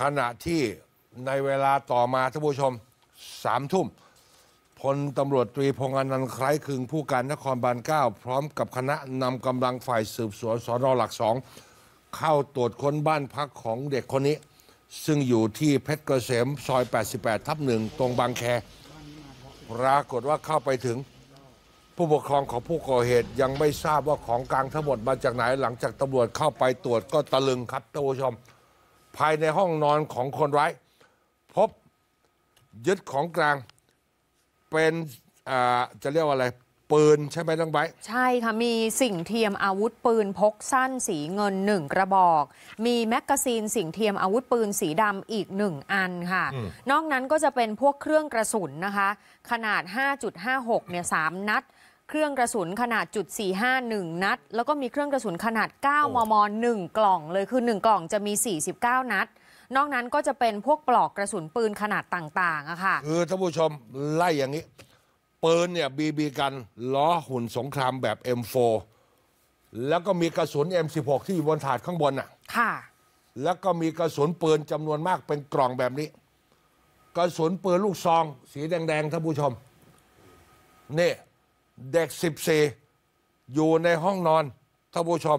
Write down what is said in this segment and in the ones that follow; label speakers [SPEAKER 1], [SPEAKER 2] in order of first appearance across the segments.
[SPEAKER 1] ขณะที่ในเวลาต่อมาท่านผู้ชมสามทุ่มพลตำรวจตรีพงษ์อนันต์คล้ายคึงผู้การนครบาลเก้าพร้อมกับคณะนำกำลังฝ่ายสืบสวนสอนอหลักสองเข้าตรวจค้นบ้านพักของเด็กคนนี้ ซึ่งอยู่ที่เพชรเกษมซอย 88ทับหนึ่งตรงบางแคปรากฏว่าเข้าไปถึง ผู้ปกครองของผู้ก่อเหตุยังไม่ทราบว่าของกลางทั้งหมดมาจากไหนหลังจากตำรวจเข้าไปตรวจก็ตะลึงครับท่านผู้ชมภายในห้องนอนของคนร้ายพบยึดของกลางเป็นจะเรียกว่าอะไรปืนใช่ไหมต้องไบใช่ค่ะ ม
[SPEAKER 2] ีสิ่งเทียมอาวุธปืนพกสั้นสีเงินหนึ่งกระบอก มีแมกกาซีนสิ่งเทียมอาวุธปืนสีดำอีกหนึ่งอันค่ะอนอกนั้นก็จะเป็นพวกเครื่องกระสุนนะคะขนาด 5.56 เนี่ยสนัดเครื่องกระสุนขนาดจุด451 นัด แล้วก็มีเครื่องกระสุนขนาด 9มม1กล่อง เลยคือ 1 กล่องจะมี 49 นัด นอกนั้น ก็จะเป็นพวกปลอกกระสุนปืนขนาดต่างๆอะค่ะ
[SPEAKER 1] คือท่านผู้ชมไล่อย่างนี้ ปืนเนี่ยบีบีกันล้อหุ่นสงครามแบบ M4 แล้วก็มีกระสุน M16 ที่อยู่บนถาดข้างบนอะค่ะ แล้วก็มีกระสุนปืนจำนวนมากเป็นกล่องแบบนี้ กระสุนปืนลูกซอง สีแดงๆท่านผู้ชมนี่เด็ก14อยู่ในห้องนอนท่านผู้ชม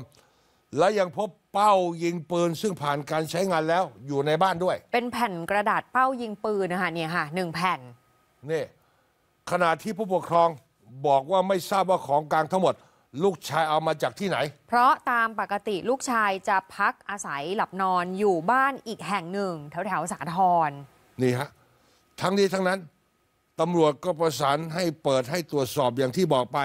[SPEAKER 1] และยังพบเป้ายิงปืนซึ่งผ่านการใช้งานแล้วอยู่ในบ้านด้วย
[SPEAKER 2] เป็นแผ่นกระดาษเป้ายิงปืนนะคะเนี่ยค่ะหนึ่งแผ่น
[SPEAKER 1] นี่ ขณะที่ผู้ปกครองบอกว่าไม่ทราบว่าของกลางทั้งหมดลูกชายเอามาจากที่ไหน
[SPEAKER 2] เพราะตามปกติลูกชายจะพักอาศัยหลับนอนอยู่บ้านอีกแห่งหนึ่งแถวแถวสาทร
[SPEAKER 1] นี่ฮะทั้งนี้ทั้งนั้นตำรวจก็ประสานให้เปิดให้ตรวจสอบอย่างที่บอกไป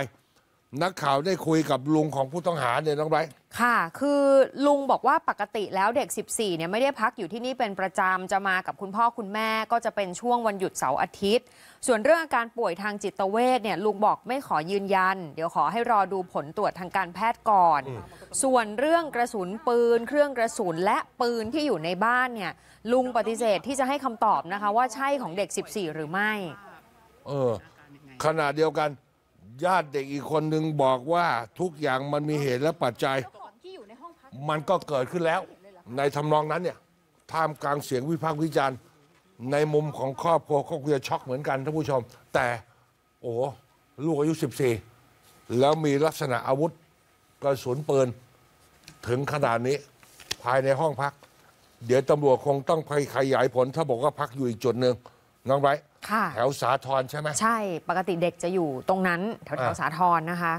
[SPEAKER 1] นักข่าวได้คุยกับลุงของผู้ต้องหาเนี่ยน้องไบร์
[SPEAKER 2] ค่ะ คือลุงบอกว่าปกติแล้วเด็ก 14เนี่ยไม่ได้พักอยู่ที่นี่เป็นประจำจะมากับคุณพ่อคุณแม่ก็จะเป็นช่วงวันหยุดเสาร์อาทิตย์ ส่วนเรื่องอาการป่วยทางจิตเวชเนี่ย ลุงบอกไม่ขอยืนยัน เดี๋ยวขอให้รอดูผลตรวจทางการแพทย์ก่อน ส่วนเรื่องกระสุนปืน เครื่องกระสุนและปืนที่อยู่ในบ้านเนี่ยลุงปฏิเสธที่จะให้คำตอบนะคะ ว่าใช่ของเด็ก 14 หรือไม่
[SPEAKER 1] เออขณะเดียวกัน ญาติเด็กอีกคนหนึ่งบอกว่าทุกอย่างมันมีเหตุและปัจจัย มันก็เกิดขึ้นแล้ว ในทำนองนั้นเนี่ยท่ามกลางเสียงวิพากษ์วิจารณ์ ในมุมของครอบครัวก็คงจะช็อกเหมือนกันท่านผู้ชม แต่ โอ้ลูกอายุ14 แล้วมีลักษณะอาวุธกระสุนปืนถึงขนาดนี้ ภายในห้องพัก เดี๋ยวตำรวจคงต้องไปขยายผล ถ้าบอกว่าพักอยู่อีกจุดหนึ่งน้องไบรท์แถวสาทรใ
[SPEAKER 2] ช่ไหมใช่ปกติเด็กจะอยู่ตรงนั้น แถวแถวสาทรนะคะ